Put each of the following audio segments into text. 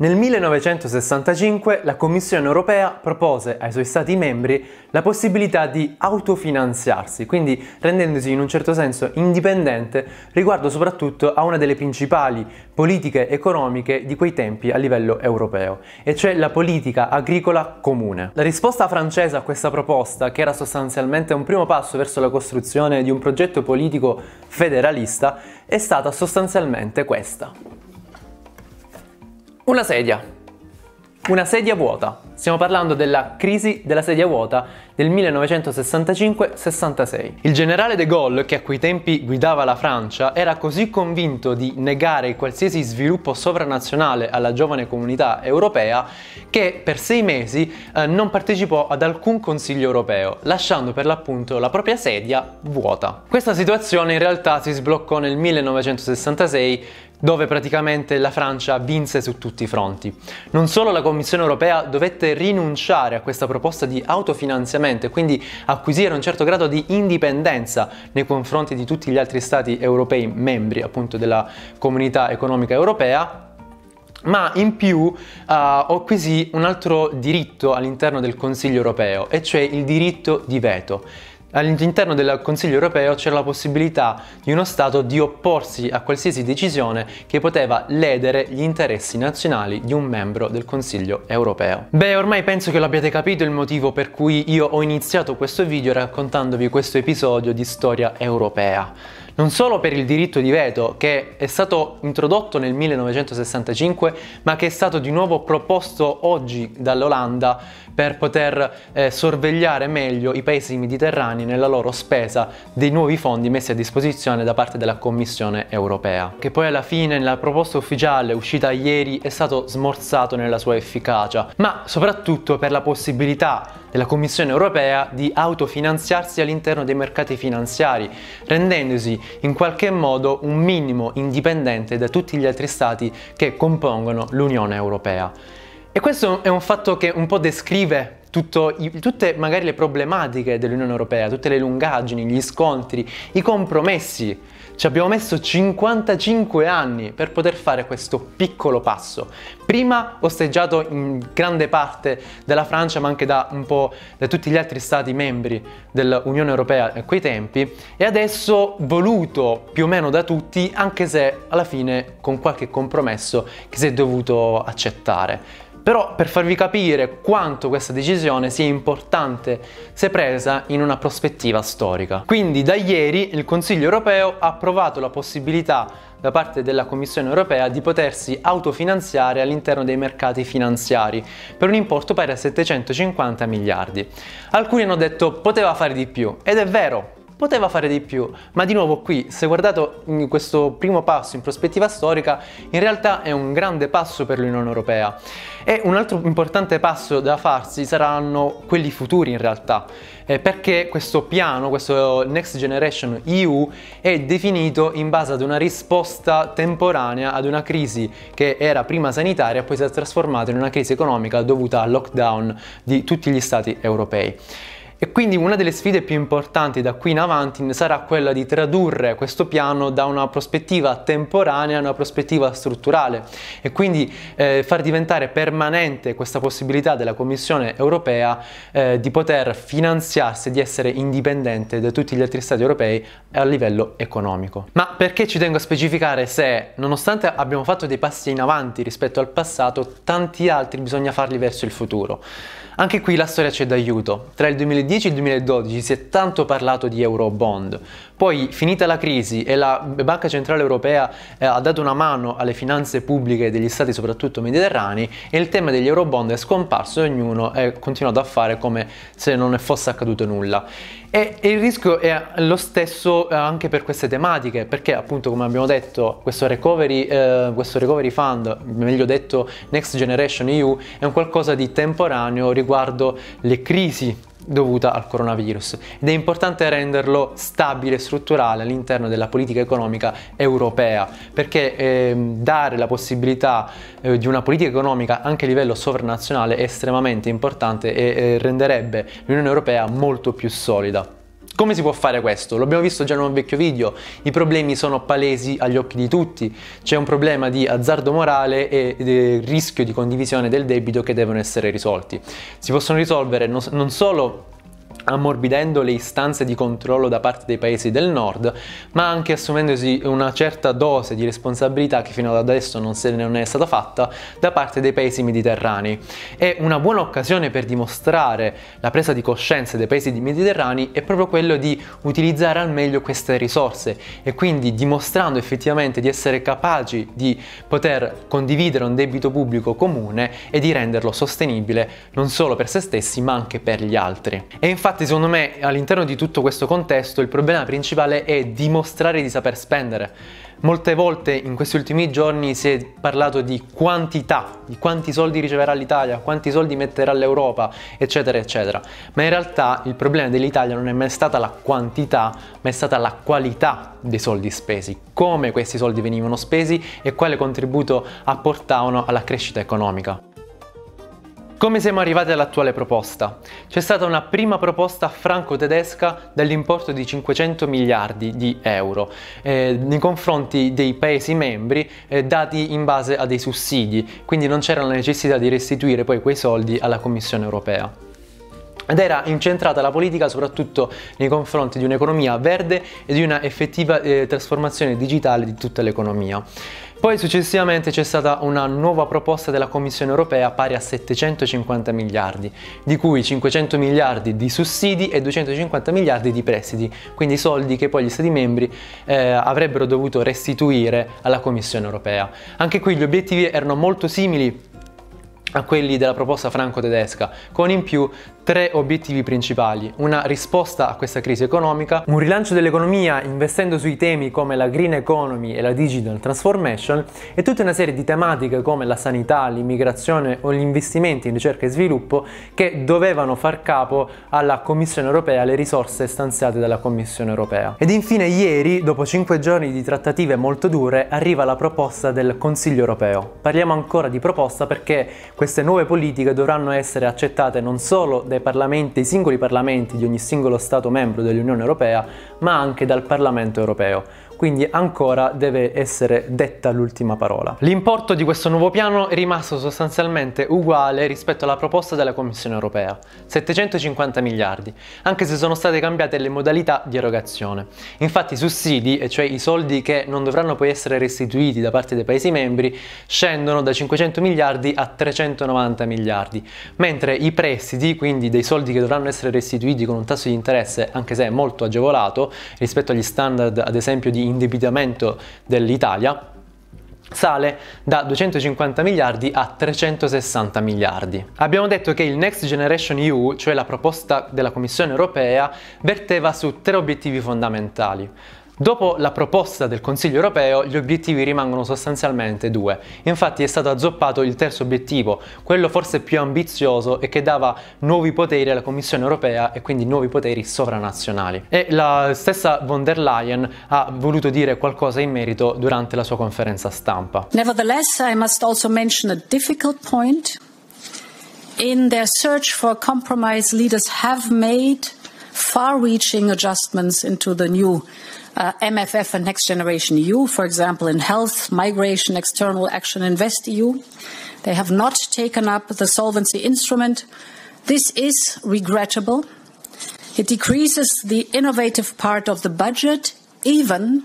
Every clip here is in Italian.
Nel 1965 la Commissione europea propose ai suoi Stati membri la possibilità di autofinanziarsi, quindi rendendosi in un certo senso indipendente riguardo soprattutto a una delle principali politiche economiche di quei tempi a livello europeo, e cioè la politica agricola comune. La risposta francese a questa proposta, che era sostanzialmente un primo passo verso la costruzione di un progetto politico federalista, è stata sostanzialmente questa. Una sedia. Una sedia vuota. Stiamo parlando della crisi della sedia vuota del 1965-66. Il generale de Gaulle, che a quei tempi guidava la Francia, era così convinto di negare qualsiasi sviluppo sovranazionale alla giovane comunità europea che per sei mesi eh, non partecipò ad alcun consiglio europeo, lasciando per l'appunto la propria sedia vuota. Questa situazione in realtà si sbloccò nel 1966 dove praticamente la Francia vinse su tutti i fronti. Non solo la Commissione europea dovette rinunciare a questa proposta di autofinanziamento e quindi acquisire un certo grado di indipendenza nei confronti di tutti gli altri stati europei membri appunto della comunità economica europea, ma in più uh, acquisì un altro diritto all'interno del Consiglio europeo, e cioè il diritto di veto. All'interno del Consiglio europeo c'era la possibilità di uno Stato di opporsi a qualsiasi decisione che poteva ledere gli interessi nazionali di un membro del Consiglio europeo. Beh, ormai penso che lo abbiate capito il motivo per cui io ho iniziato questo video raccontandovi questo episodio di storia europea. Non solo per il diritto di veto, che è stato introdotto nel 1965, ma che è stato di nuovo proposto oggi dall'Olanda per poter eh, sorvegliare meglio i paesi mediterranei nella loro spesa dei nuovi fondi messi a disposizione da parte della Commissione europea, che poi alla fine nella proposta ufficiale uscita ieri è stato smorzato nella sua efficacia, ma soprattutto per la possibilità della Commissione europea di autofinanziarsi all'interno dei mercati finanziari, rendendosi in qualche modo un minimo indipendente da tutti gli altri stati che compongono l'Unione europea. E questo è un fatto che un po' descrive tutto, tutte magari le problematiche dell'Unione Europea, tutte le lungaggini, gli scontri, i compromessi. Ci abbiamo messo 55 anni per poter fare questo piccolo passo. Prima osteggiato in grande parte dalla Francia, ma anche da un po' da tutti gli altri stati membri dell'Unione Europea a quei tempi, e adesso voluto più o meno da tutti, anche se alla fine con qualche compromesso che si è dovuto accettare. Però per farvi capire quanto questa decisione sia importante se presa in una prospettiva storica. Quindi da ieri il Consiglio europeo ha approvato la possibilità da parte della Commissione europea di potersi autofinanziare all'interno dei mercati finanziari per un importo pari a 750 miliardi. Alcuni hanno detto poteva fare di più ed è vero, poteva fare di più, ma di nuovo qui, se guardate questo primo passo in prospettiva storica, in realtà è un grande passo per l'Unione Europea. E un altro importante passo da farsi saranno quelli futuri in realtà, eh, perché questo piano, questo Next Generation EU, è definito in base ad una risposta temporanea ad una crisi che era prima sanitaria, poi si è trasformata in una crisi economica dovuta al lockdown di tutti gli stati europei. E quindi una delle sfide più importanti da qui in avanti sarà quella di tradurre questo piano da una prospettiva temporanea a una prospettiva strutturale e quindi eh, far diventare permanente questa possibilità della Commissione europea eh, di poter finanziarsi, di essere indipendente da tutti gli altri Stati europei a livello economico. Ma perché ci tengo a specificare se, nonostante abbiamo fatto dei passi in avanti rispetto al passato, tanti altri bisogna farli verso il futuro? Anche qui la storia c'è d'aiuto. Tra il 2010 e il 2012 si è tanto parlato di euro bond, poi, finita la crisi e la Banca Centrale Europea eh, ha dato una mano alle finanze pubbliche degli stati, soprattutto mediterranei, e il tema degli eurobond è scomparso e ognuno è continuato a fare come se non ne fosse accaduto nulla. E, e il rischio è lo stesso eh, anche per queste tematiche, perché appunto come abbiamo detto questo recovery, eh, questo recovery fund, meglio detto Next Generation EU, è un qualcosa di temporaneo riguardo le crisi dovuta al coronavirus ed è importante renderlo stabile e strutturale all'interno della politica economica europea perché eh, dare la possibilità eh, di una politica economica anche a livello sovranazionale è estremamente importante e eh, renderebbe l'Unione Europea molto più solida. Come si può fare questo? L'abbiamo visto già in un vecchio video, i problemi sono palesi agli occhi di tutti, c'è un problema di azzardo morale e di rischio di condivisione del debito che devono essere risolti. Si possono risolvere non solo ammorbidendo le istanze di controllo da parte dei paesi del nord, ma anche assumendosi una certa dose di responsabilità che fino ad adesso non se ne è stata fatta da parte dei paesi mediterranei. E una buona occasione per dimostrare la presa di coscienza dei paesi mediterranei è proprio quello di utilizzare al meglio queste risorse e quindi dimostrando effettivamente di essere capaci di poter condividere un debito pubblico comune e di renderlo sostenibile non solo per se stessi ma anche per gli altri. E infatti Infatti, secondo me, all'interno di tutto questo contesto, il problema principale è dimostrare di saper spendere. Molte volte in questi ultimi giorni si è parlato di quantità, di quanti soldi riceverà l'Italia, quanti soldi metterà l'Europa, eccetera, eccetera. Ma in realtà il problema dell'Italia non è mai stata la quantità, ma è stata la qualità dei soldi spesi, come questi soldi venivano spesi e quale contributo apportavano alla crescita economica. Come siamo arrivati all'attuale proposta? C'è stata una prima proposta franco-tedesca dell'importo di 500 miliardi di euro eh, nei confronti dei Paesi membri eh, dati in base a dei sussidi, quindi non c'era la necessità di restituire poi quei soldi alla Commissione europea ed era incentrata la politica soprattutto nei confronti di un'economia verde e di una effettiva eh, trasformazione digitale di tutta l'economia. Poi successivamente c'è stata una nuova proposta della Commissione europea pari a 750 miliardi, di cui 500 miliardi di sussidi e 250 miliardi di prestiti, quindi soldi che poi gli Stati membri eh, avrebbero dovuto restituire alla Commissione europea. Anche qui gli obiettivi erano molto simili a quelli della proposta franco-tedesca, con in più tre obiettivi principali, una risposta a questa crisi economica, un rilancio dell'economia investendo sui temi come la green economy e la digital transformation e tutta una serie di tematiche come la sanità, l'immigrazione o gli investimenti in ricerca e sviluppo che dovevano far capo alla Commissione europea, le risorse stanziate dalla Commissione europea. Ed infine ieri, dopo 5 giorni di trattative molto dure, arriva la proposta del Consiglio europeo. Parliamo ancora di proposta perché queste nuove politiche dovranno essere accettate non solo dai dai parlamenti, i singoli parlamenti di ogni singolo Stato membro dell'Unione Europea, ma anche dal Parlamento Europeo. Quindi ancora deve essere detta l'ultima parola. L'importo di questo nuovo piano è rimasto sostanzialmente uguale rispetto alla proposta della Commissione Europea, 750 miliardi, anche se sono state cambiate le modalità di erogazione. Infatti i sussidi, e cioè i soldi che non dovranno poi essere restituiti da parte dei Paesi membri, scendono da 500 miliardi a 390 miliardi, mentre i prestiti, quindi quindi dei soldi che dovranno essere restituiti con un tasso di interesse anche se molto agevolato rispetto agli standard ad esempio di indebitamento dell'Italia, sale da 250 miliardi a 360 miliardi. Abbiamo detto che il Next Generation EU, cioè la proposta della Commissione europea, verteva su tre obiettivi fondamentali. Dopo la proposta del Consiglio europeo, gli obiettivi rimangono sostanzialmente due. Infatti è stato azzoppato il terzo obiettivo, quello forse più ambizioso e che dava nuovi poteri alla Commissione europea e quindi nuovi poteri sovranazionali. E la stessa von der Leyen ha voluto dire qualcosa in merito durante la sua conferenza stampa. Nevertheless, I must also mention a difficult point. In their search for compromise, leaders have made far-reaching adjustments into the new uh, MFF and Next Generation EU, for example, in health, migration, external action, invest EU. They have not taken up the solvency instrument. This is regrettable. It decreases the innovative part of the budget, even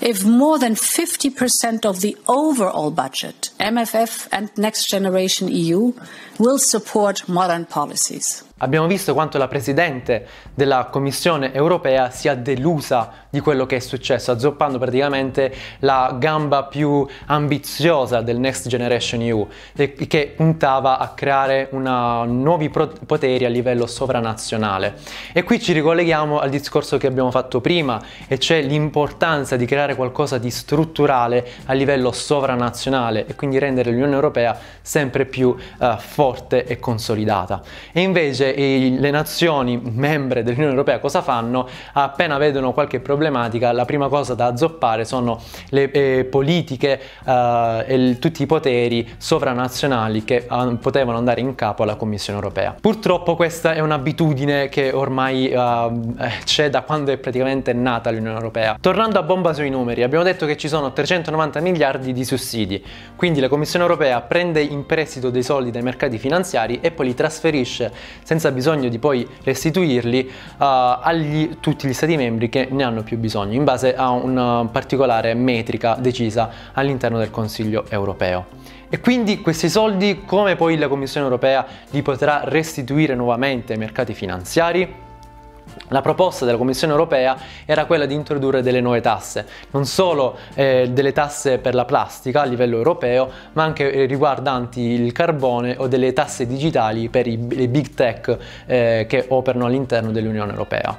if more than 50% of the overall budget, MFF and Next Generation EU, will support modern policies. Abbiamo visto quanto la Presidente della Commissione europea sia delusa di quello che è successo, azzoppando praticamente la gamba più ambiziosa del Next Generation EU, che puntava a creare una, nuovi poteri a livello sovranazionale. E qui ci ricolleghiamo al discorso che abbiamo fatto prima, e cioè l'importanza di creare qualcosa di strutturale a livello sovranazionale e quindi rendere l'Unione Europea sempre più uh, forte e consolidata. E invece invece le nazioni membre dell'Unione Europea cosa fanno? Appena vedono qualche problematica, la prima cosa da azzoppare sono le eh, politiche eh, e tutti i poteri sovranazionali che eh, potevano andare in capo alla Commissione Europea. Purtroppo questa è un'abitudine che ormai eh, eh, c'è da quando è praticamente nata l'Unione Europea. Tornando a bomba sui numeri, abbiamo detto che ci sono 390 miliardi di sussidi, quindi la Commissione Europea prende in prestito dei soldi dai mercati finanziari e poi li trasferisce senza senza bisogno di poi restituirli uh, eh, a tutti gli stati membri che ne hanno più bisogno, in base a una particolare metrica decisa all'interno del Consiglio europeo. E quindi questi soldi, come poi la Commissione europea li potrà restituire nuovamente ai mercati finanziari? La proposta della Commissione europea era quella di introdurre delle nuove tasse, non solo eh, delle tasse per la plastica a livello europeo, ma anche eh, riguardanti il carbone o delle tasse digitali per i, le big tech eh, che operano all'interno dell'Unione europea.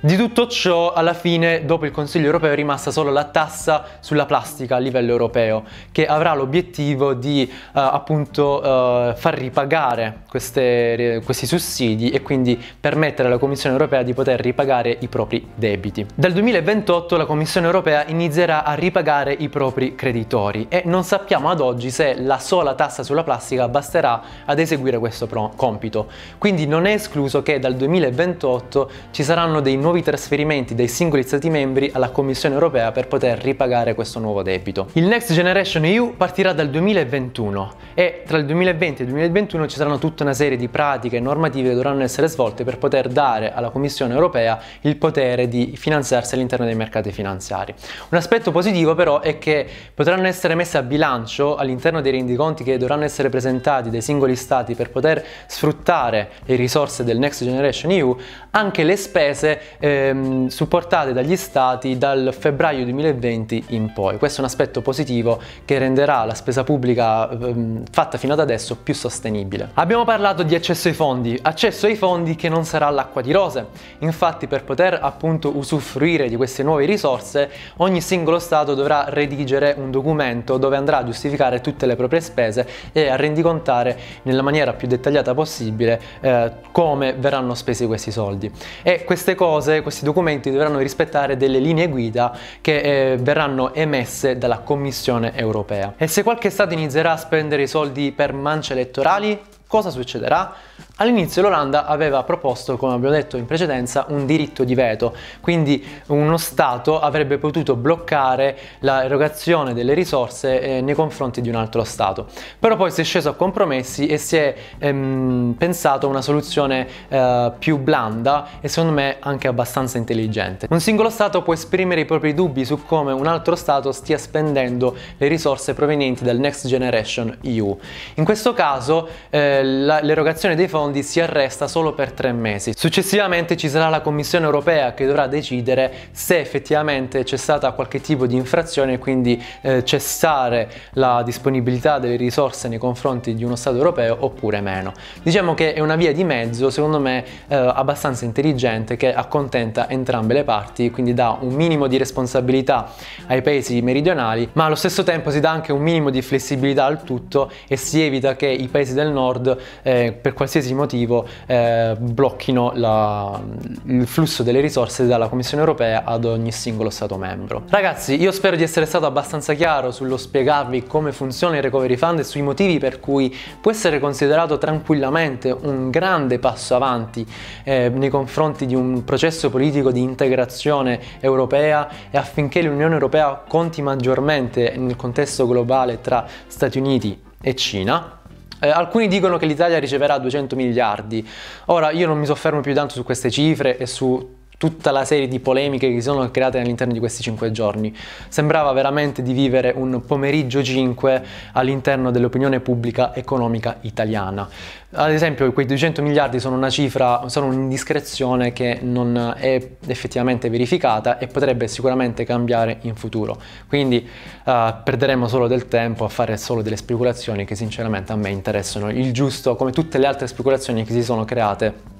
Di tutto ciò, alla fine, dopo il Consiglio europeo, è rimasta solo la tassa sulla plastica a livello europeo, che avrà l'obiettivo di uh, appunto uh, far ripagare queste, eh, questi sussidi e quindi permettere alla Commissione europea di poter ripagare i propri debiti. Dal 2028 la Commissione europea inizierà a ripagare i propri creditori e non sappiamo ad oggi se la sola tassa sulla plastica basterà ad eseguire questo compito. Quindi non è escluso che dal 2028 ci saranno dei nuovi nuovi trasferimenti dai singoli Stati membri alla Commissione europea per poter ripagare questo nuovo debito. Il Next Generation EU partirà dal 2021 e tra il 2020 e il 2021 ci saranno tutta una serie di pratiche e normative che dovranno essere svolte per poter dare alla Commissione europea il potere di finanziarsi all'interno dei mercati finanziari. Un aspetto positivo però è che potranno essere messe a bilancio all'interno dei rendiconti che dovranno essere presentati dai singoli stati per poter sfruttare le risorse del Next Generation EU anche le spese ehm, supportate dagli stati dal febbraio 2020 in poi. Questo è un aspetto positivo che renderà la spesa pubblica ehm, fatta fino ad adesso più sostenibile. Abbiamo parlato di accesso ai fondi, accesso ai fondi che non sarà l'acqua di rose. Infatti per poter appunto usufruire di queste nuove risorse ogni singolo stato dovrà redigere un documento dove andrà a giustificare tutte le proprie spese e a rendicontare nella maniera più dettagliata possibile eh, come verranno spesi questi soldi. E queste cose cose questi documenti dovranno rispettare delle linee guida che eh, verranno emesse dalla Commissione europea. E se qualche Stato inizierà a spendere i soldi per mance elettorali, Cosa succederà? All'inizio l'Olanda aveva proposto, come abbiamo detto in precedenza, un diritto di veto, quindi uno Stato avrebbe potuto bloccare l'erogazione delle risorse eh, nei confronti di un altro Stato. Però poi si è sceso a compromessi e si è ehm, pensato a una soluzione eh, più blanda e secondo me anche abbastanza intelligente. Un singolo Stato può esprimere i propri dubbi su come un altro Stato stia spendendo le risorse provenienti dal Next Generation EU. In questo caso eh, eh, l'erogazione dei fondi si arresta solo per tre mesi. Successivamente ci sarà la Commissione europea che dovrà decidere se effettivamente c'è stata qualche tipo di infrazione e quindi eh, cessare la disponibilità delle risorse nei confronti di uno Stato europeo oppure meno. Diciamo che è una via di mezzo, secondo me, eh, abbastanza intelligente che accontenta entrambe le parti, quindi dà un minimo di responsabilità ai paesi meridionali, ma allo stesso tempo si dà anche un minimo di flessibilità al tutto e si evita che i paesi del nord eh, per qualsiasi motivo eh, blocchino la, il flusso delle risorse dalla Commissione europea ad ogni singolo Stato membro. Ragazzi, io spero di essere stato abbastanza chiaro sullo spiegarvi come funziona il recovery fund e sui motivi per cui può essere considerato tranquillamente un grande passo avanti eh, nei confronti di un processo politico di integrazione europea e affinché l'Unione Europea conti maggiormente nel contesto globale tra Stati Uniti e Cina eh, alcuni dicono che l'Italia riceverà 200 miliardi. Ora io non mi soffermo più tanto su queste cifre e su tutta la serie di polemiche che si sono create all'interno di questi 5 giorni. Sembrava veramente di vivere un pomeriggio 5 all'interno dell'opinione pubblica economica italiana. Ad esempio quei 200 miliardi sono una cifra, sono un'indiscrezione che non è effettivamente verificata e potrebbe sicuramente cambiare in futuro. Quindi uh, perderemo solo del tempo a fare solo delle speculazioni che sinceramente a me interessano il giusto come tutte le altre speculazioni che si sono create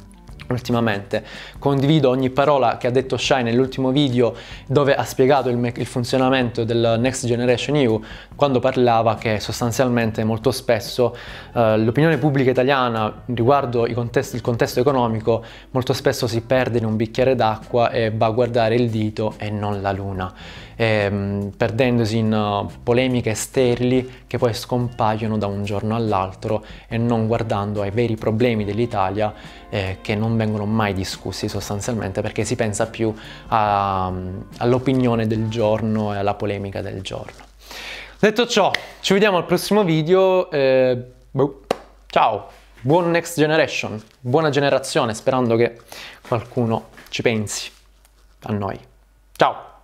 ultimamente. Condivido ogni parola che ha detto Shai nell'ultimo video dove ha spiegato il, il, funzionamento del Next Generation EU quando parlava che sostanzialmente molto spesso eh, l'opinione pubblica italiana riguardo contesti, il contesto economico molto spesso si perde in un bicchiere d'acqua e va a guardare il dito e non la luna ehm, perdendosi in eh, polemiche sterili che poi scompaiono da un giorno all'altro e non guardando ai veri problemi dell'Italia eh, che non vengono mai discussi sostanzialmente perché si pensa più mm, all'opinione del giorno e alla polemica del giorno. Detto ciò, ci vediamo al prossimo video. Eh, boh, ciao, buon next generation, buona generazione, sperando che qualcuno ci pensi a noi. Ciao!